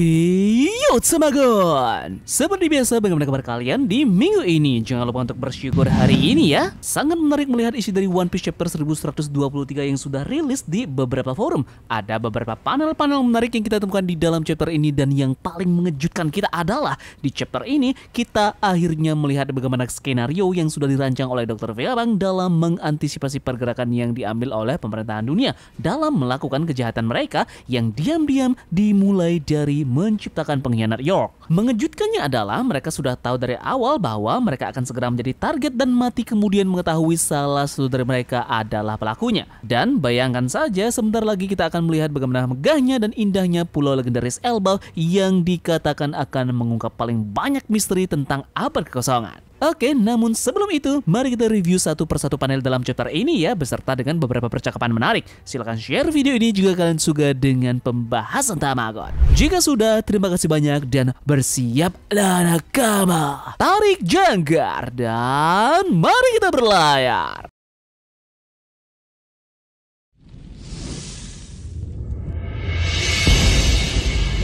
he Yo, Semagon! Seperti biasa, bagaimana kabar kalian di minggu ini? Jangan lupa untuk bersyukur hari ini ya. Sangat menarik melihat isi dari One Piece Chapter 1123 yang sudah rilis di beberapa forum. Ada beberapa panel-panel menarik yang kita temukan di dalam chapter ini dan yang paling mengejutkan kita adalah di chapter ini kita akhirnya melihat bagaimana skenario yang sudah dirancang oleh Dr. Veabang dalam mengantisipasi pergerakan yang diambil oleh pemerintahan dunia dalam melakukan kejahatan mereka yang diam-diam dimulai dari menciptakan pengkhianat Leonard York. Mengejutkannya adalah mereka sudah tahu dari awal bahwa mereka akan segera menjadi target dan mati kemudian mengetahui salah satu dari mereka adalah pelakunya. Dan bayangkan saja sebentar lagi kita akan melihat bagaimana megahnya dan indahnya pulau legendaris Elba yang dikatakan akan mengungkap paling banyak misteri tentang abad kekosongan. Oke, namun sebelum itu, mari kita review satu persatu panel dalam chapter ini ya, beserta dengan beberapa percakapan menarik. Silahkan share video ini jika kalian suka dengan pembahasan Tamagot. Jika sudah, terima kasih banyak dan bersiaplah nakama. Tarik jangkar dan mari kita berlayar.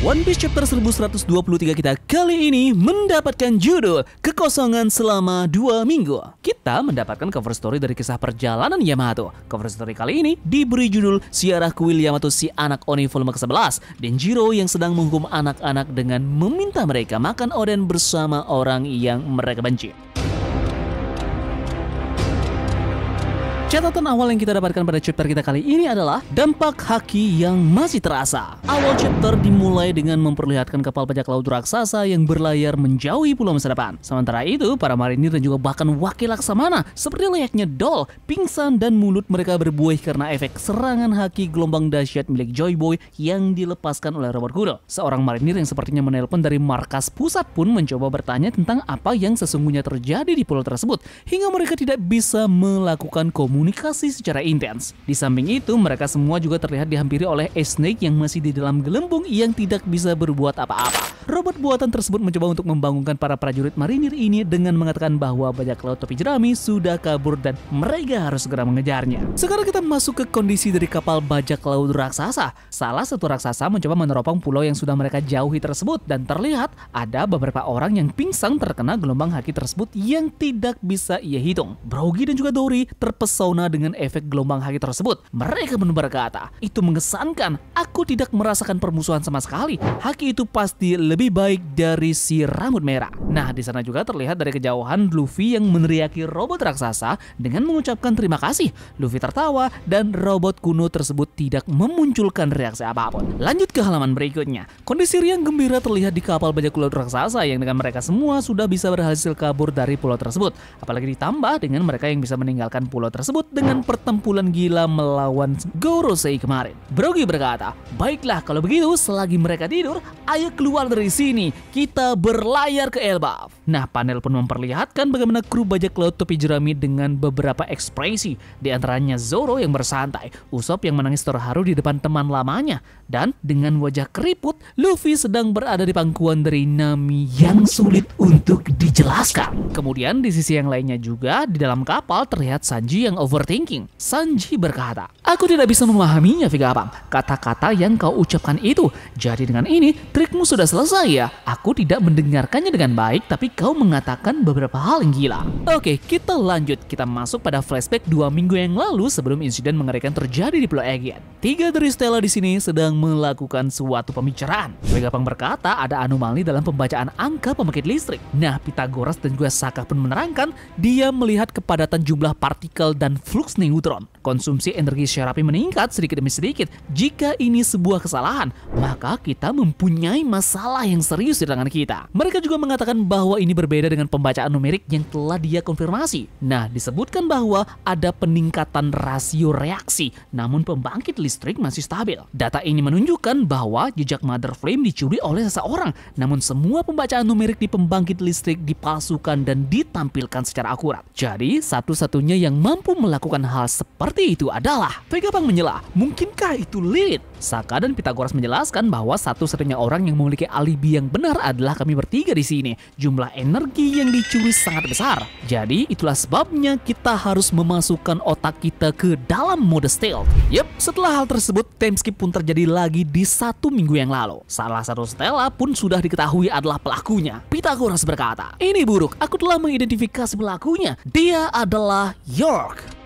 One Piece chapter 1123 kita kali ini mendapatkan judul Kekosongan Selama dua Minggu. Kita mendapatkan cover story dari kisah perjalanan Yamato. Cover story kali ini diberi judul Siarah Kuil Yamato si anak Oni volume ke-11 Denjiro yang sedang menghukum anak-anak dengan meminta mereka makan oden bersama orang yang mereka benci. Catatan awal yang kita dapatkan pada chapter kita kali ini adalah dampak haki yang masih terasa. Awal chapter dimulai dengan memperlihatkan kapal pajak laut raksasa yang berlayar menjauhi pulau masa depan. Sementara itu, para marinir dan juga bahkan wakil laksamana seperti layaknya doll, pingsan dan mulut mereka berbuih karena efek serangan haki gelombang dahsyat milik Joy Boy yang dilepaskan oleh Robert Kudo. Seorang marinir yang sepertinya menelpon dari markas pusat pun mencoba bertanya tentang apa yang sesungguhnya terjadi di pulau tersebut hingga mereka tidak bisa melakukan komunikasi berkomunikasi secara intens. Di samping itu, mereka semua juga terlihat dihampiri oleh A Snake yang masih di dalam gelembung yang tidak bisa berbuat apa-apa. Robot buatan tersebut mencoba untuk membangunkan para prajurit marinir ini dengan mengatakan bahwa banyak laut topi jerami sudah kabur dan mereka harus segera mengejarnya. Sekarang kita masuk ke kondisi dari kapal bajak laut raksasa. Salah satu raksasa mencoba meneropong pulau yang sudah mereka jauhi tersebut dan terlihat ada beberapa orang yang pingsan terkena gelombang haki tersebut yang tidak bisa ia hitung. Brogi dan juga Dory terpesona dengan efek gelombang haki tersebut. Mereka menebar ke Itu mengesankan. Aku tidak merasakan permusuhan sama sekali. Haki itu pasti lebih lebih baik dari si rambut merah. Nah, di sana juga terlihat dari kejauhan Luffy yang meneriaki robot raksasa dengan mengucapkan terima kasih. Luffy tertawa dan robot kuno tersebut tidak memunculkan reaksi apapun. Lanjut ke halaman berikutnya. Kondisi riang gembira terlihat di kapal bajak laut raksasa yang dengan mereka semua sudah bisa berhasil kabur dari pulau tersebut. Apalagi ditambah dengan mereka yang bisa meninggalkan pulau tersebut dengan pertempuran gila melawan Gorosei kemarin. Brogi berkata, baiklah kalau begitu selagi mereka tidur, ayo keluar dari dari sini kita berlayar ke Elbaf. Nah, panel pun memperlihatkan bagaimana kru bajak laut topi jerami dengan beberapa ekspresi, di antaranya Zoro yang bersantai, Usopp yang menangis terharu di depan teman lamanya, dan dengan wajah keriput, Luffy sedang berada di pangkuan dari Nami yang sulit untuk dijelaskan. Kemudian di sisi yang lainnya juga, di dalam kapal terlihat Sanji yang overthinking. Sanji berkata, Aku tidak bisa memahaminya, Vega Abang. Kata-kata yang kau ucapkan itu. Jadi dengan ini, trikmu sudah selesai ya. Aku tidak mendengarkannya dengan baik, tapi kau mengatakan beberapa hal yang gila. Oke, kita lanjut. Kita masuk pada flashback dua minggu yang lalu sebelum insiden mengerikan terjadi di Pulau Aegean. Tiga dari Stella di sini sedang melakukan suatu pembicaraan. Vega Abang berkata ada anomali dalam pembacaan angka pembangkit listrik. Nah, Pitagoras dan juga Saka pun menerangkan dia melihat kepadatan jumlah partikel dan flux neutron. Konsumsi energi Syarapi meningkat sedikit demi sedikit. Jika ini sebuah kesalahan, maka kita mempunyai masalah yang serius di tangan kita. Mereka juga mengatakan bahwa ini berbeda dengan pembacaan numerik yang telah dia konfirmasi. Nah, disebutkan bahwa ada peningkatan rasio reaksi, namun pembangkit listrik masih stabil. Data ini menunjukkan bahwa jejak mother flame dicuri oleh seseorang, namun semua pembacaan numerik di pembangkit listrik dipalsukan dan ditampilkan secara akurat. Jadi, satu-satunya yang mampu melakukan hal seperti itu adalah Vega Bang menyela, mungkinkah itu Lilith? Saka dan Pitagoras menjelaskan bahwa satu-satunya orang yang memiliki alibi yang benar adalah kami bertiga di sini. Jumlah energi yang dicuri sangat besar. Jadi itulah sebabnya kita harus memasukkan otak kita ke dalam mode stealth. Yep, setelah hal tersebut, skip pun terjadi lagi di satu minggu yang lalu. Salah satu Stella pun sudah diketahui adalah pelakunya. Pitagoras berkata, ini buruk, aku telah mengidentifikasi pelakunya. Dia adalah York.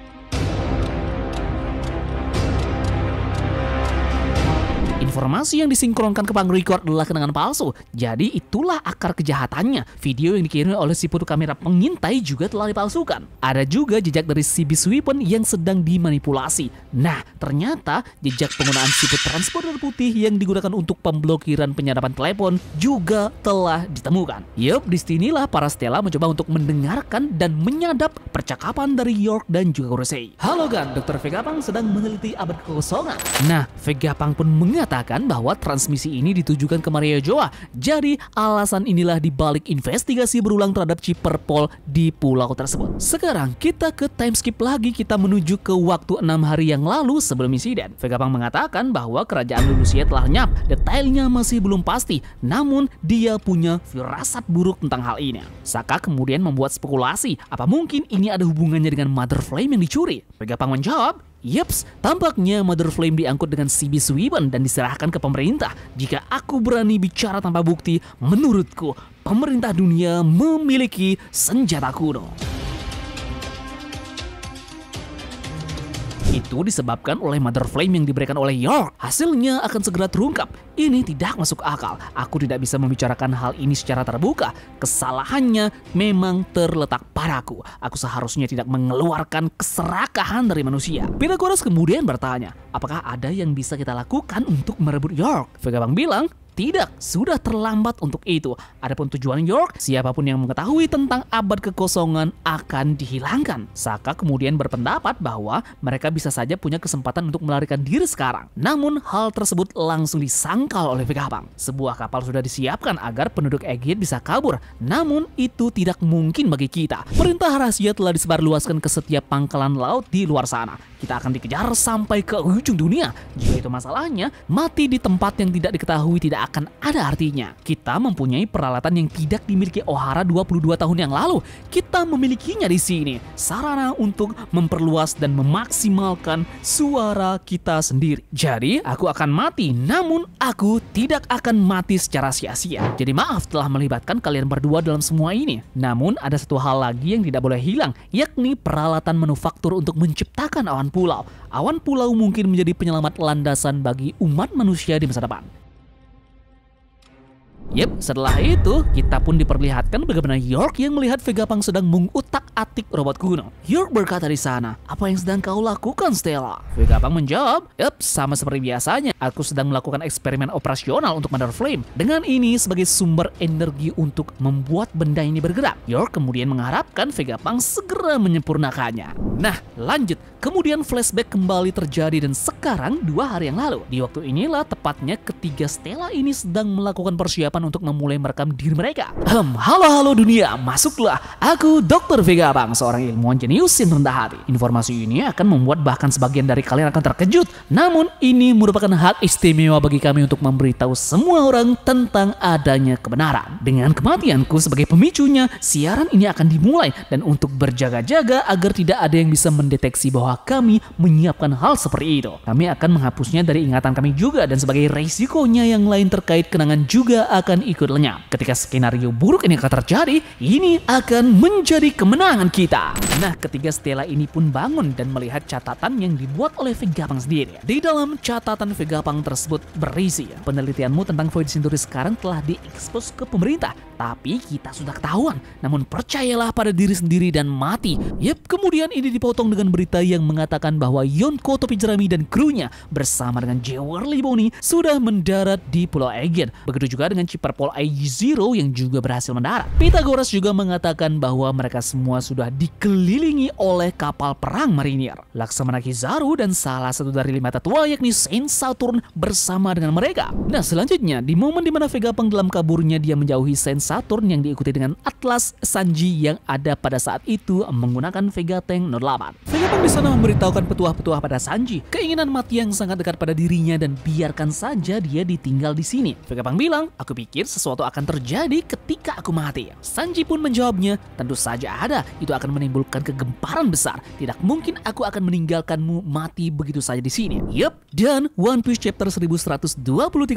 Informasi yang disinkronkan ke pang record adalah kenangan palsu. Jadi itulah akar kejahatannya. Video yang dikirim oleh si putu kamera pengintai juga telah dipalsukan. Ada juga jejak dari si Bisweepon yang sedang dimanipulasi. Nah, ternyata jejak penggunaan siput transporter putih yang digunakan untuk pemblokiran penyadapan telepon juga telah ditemukan. Yup, disinilah para Stella mencoba untuk mendengarkan dan menyadap percakapan dari York dan juga Kurosei. Halo Gan, Dr. Vegapang sedang meneliti abad kekosongan. Nah, Vegapang pun mengatakan mengatakan bahwa transmisi ini ditujukan ke Maria Joa. Jadi alasan inilah dibalik investigasi berulang terhadap Ciperpol di pulau tersebut. Sekarang kita ke time skip lagi, kita menuju ke waktu enam hari yang lalu sebelum insiden. Vegapunk mengatakan bahwa kerajaan Lulusia telah nyap, detailnya masih belum pasti, namun dia punya firasat buruk tentang hal ini. Saka kemudian membuat spekulasi, apa mungkin ini ada hubungannya dengan Mother Flame yang dicuri? Vegapunk menjawab, Yups, tampaknya Mother Flame diangkut dengan CB Swiban dan diserahkan ke pemerintah. Jika aku berani bicara tanpa bukti, menurutku pemerintah dunia memiliki senjata kuno. Itu disebabkan oleh Mother Flame yang diberikan oleh York. Hasilnya akan segera terungkap. Ini tidak masuk akal. Aku tidak bisa membicarakan hal ini secara terbuka. Kesalahannya memang terletak padaku. Aku seharusnya tidak mengeluarkan keserakahan dari manusia. Pitagoras kemudian bertanya, apakah ada yang bisa kita lakukan untuk merebut York? Vegabang bilang, tidak, sudah terlambat untuk itu. Adapun tujuan York, siapapun yang mengetahui tentang abad kekosongan akan dihilangkan. Saka kemudian berpendapat bahwa mereka bisa saja punya kesempatan untuk melarikan diri sekarang. Namun, hal tersebut langsung disangkal oleh Vegapunk. Sebuah kapal sudah disiapkan agar penduduk Aegir bisa kabur, namun itu tidak mungkin bagi kita. Perintah rahasia telah disebarluaskan ke setiap pangkalan laut di luar sana. Kita akan dikejar sampai ke ujung dunia. Jika itu masalahnya, mati di tempat yang tidak diketahui tidak akan ada artinya. Kita mempunyai peralatan yang tidak dimiliki Ohara 22 tahun yang lalu. Kita memilikinya di sini. Sarana untuk memperluas dan memaksimalkan suara kita sendiri. Jadi, aku akan mati, namun aku tidak akan mati secara sia-sia. Jadi maaf telah melibatkan kalian berdua dalam semua ini. Namun, ada satu hal lagi yang tidak boleh hilang, yakni peralatan manufaktur untuk menciptakan awan pulau. Awan pulau mungkin menjadi penyelamat landasan bagi umat manusia di masa depan. Yep, setelah itu kita pun diperlihatkan bagaimana York yang melihat Vegapunk sedang mengutak-atik robot kuno. York berkata di sana, apa yang sedang kau lakukan Stella? Vegapunk menjawab, yep, sama seperti biasanya, aku sedang melakukan eksperimen operasional untuk Mother Flame. Dengan ini sebagai sumber energi untuk membuat benda ini bergerak. York kemudian mengharapkan Vegapunk segera menyempurnakannya. Nah, lanjut. Kemudian flashback kembali terjadi dan sekarang dua hari yang lalu. Di waktu inilah tepatnya ketiga Stella ini sedang melakukan persiapan untuk memulai merekam diri mereka. Hem, halo-halo dunia, masuklah. Aku Dr. Vega Bang, seorang ilmuwan jenius yang rendah hati. Informasi ini akan membuat bahkan sebagian dari kalian akan terkejut. Namun, ini merupakan hak istimewa bagi kami untuk memberitahu semua orang tentang adanya kebenaran. Dengan kematianku sebagai pemicunya, siaran ini akan dimulai. Dan untuk berjaga-jaga agar tidak ada yang bisa mendeteksi bahwa kami menyiapkan hal seperti itu. Kami akan menghapusnya dari ingatan kami juga dan sebagai resikonya yang lain terkait kenangan juga akan akan ikut lenyap. Ketika skenario buruk ini akan terjadi, ini akan menjadi kemenangan kita. Nah, ketiga Stella ini pun bangun dan melihat catatan yang dibuat oleh Vegapunk sendiri. Di dalam catatan Vegapunk tersebut berisi, penelitianmu tentang Void Century sekarang telah diekspos ke pemerintah tapi kita sudah ketahuan, namun percayalah pada diri sendiri dan mati. Yep, kemudian ini dipotong dengan berita yang mengatakan bahwa Yonko Topi Jerami dan krunya bersama dengan Jewerly Liboni sudah mendarat di Pulau Aegean. Begitu juga dengan Ciperpol ig Zero yang juga berhasil mendarat. Pythagoras juga mengatakan bahwa mereka semua sudah dikelilingi oleh kapal perang marinir. Laksamana Kizaru dan salah satu dari lima tetua yakni Saint Saturn bersama dengan mereka. Nah, selanjutnya di momen dimana Vega penggelam kaburnya dia menjauhi Saint Saturn yang diikuti dengan Atlas Sanji yang ada pada saat itu menggunakan Vega Tank 08. Vega pun di sana memberitahukan petuah-petuah pada Sanji keinginan mati yang sangat dekat pada dirinya dan biarkan saja dia ditinggal di sini. Vega Pang bilang, aku pikir sesuatu akan terjadi ketika aku mati. Sanji pun menjawabnya, tentu saja ada, itu akan menimbulkan kegemparan besar. Tidak mungkin aku akan meninggalkanmu mati begitu saja di sini. Yup, dan One Piece chapter 1123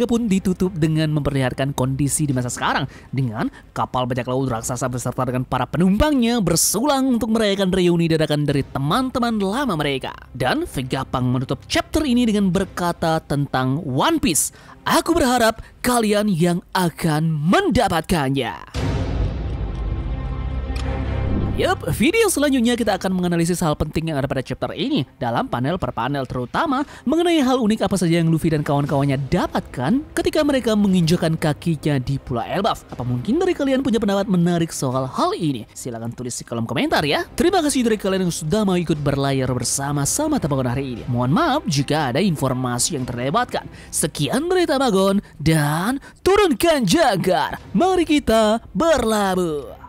pun ditutup dengan memperlihatkan kondisi di masa sekarang dengan kapal bajak laut raksasa beserta dengan para penumpangnya bersulang untuk merayakan reuni dadakan dari teman-teman lama mereka. Dan Vegapunk menutup chapter ini dengan berkata tentang One Piece. Aku berharap kalian yang akan mendapatkannya. Yup, video selanjutnya kita akan menganalisis hal penting yang ada pada chapter ini dalam panel per panel terutama mengenai hal unik apa saja yang Luffy dan kawan-kawannya dapatkan ketika mereka menginjakan kakinya di Pulau Elbaf. Apa mungkin dari kalian punya pendapat menarik soal hal ini? Silahkan tulis di kolom komentar ya. Terima kasih dari kalian yang sudah mau ikut berlayar bersama-sama Tabagon hari ini. Mohon maaf jika ada informasi yang terlewatkan. Sekian dari Tabagon dan turunkan jagar. Mari kita berlabuh.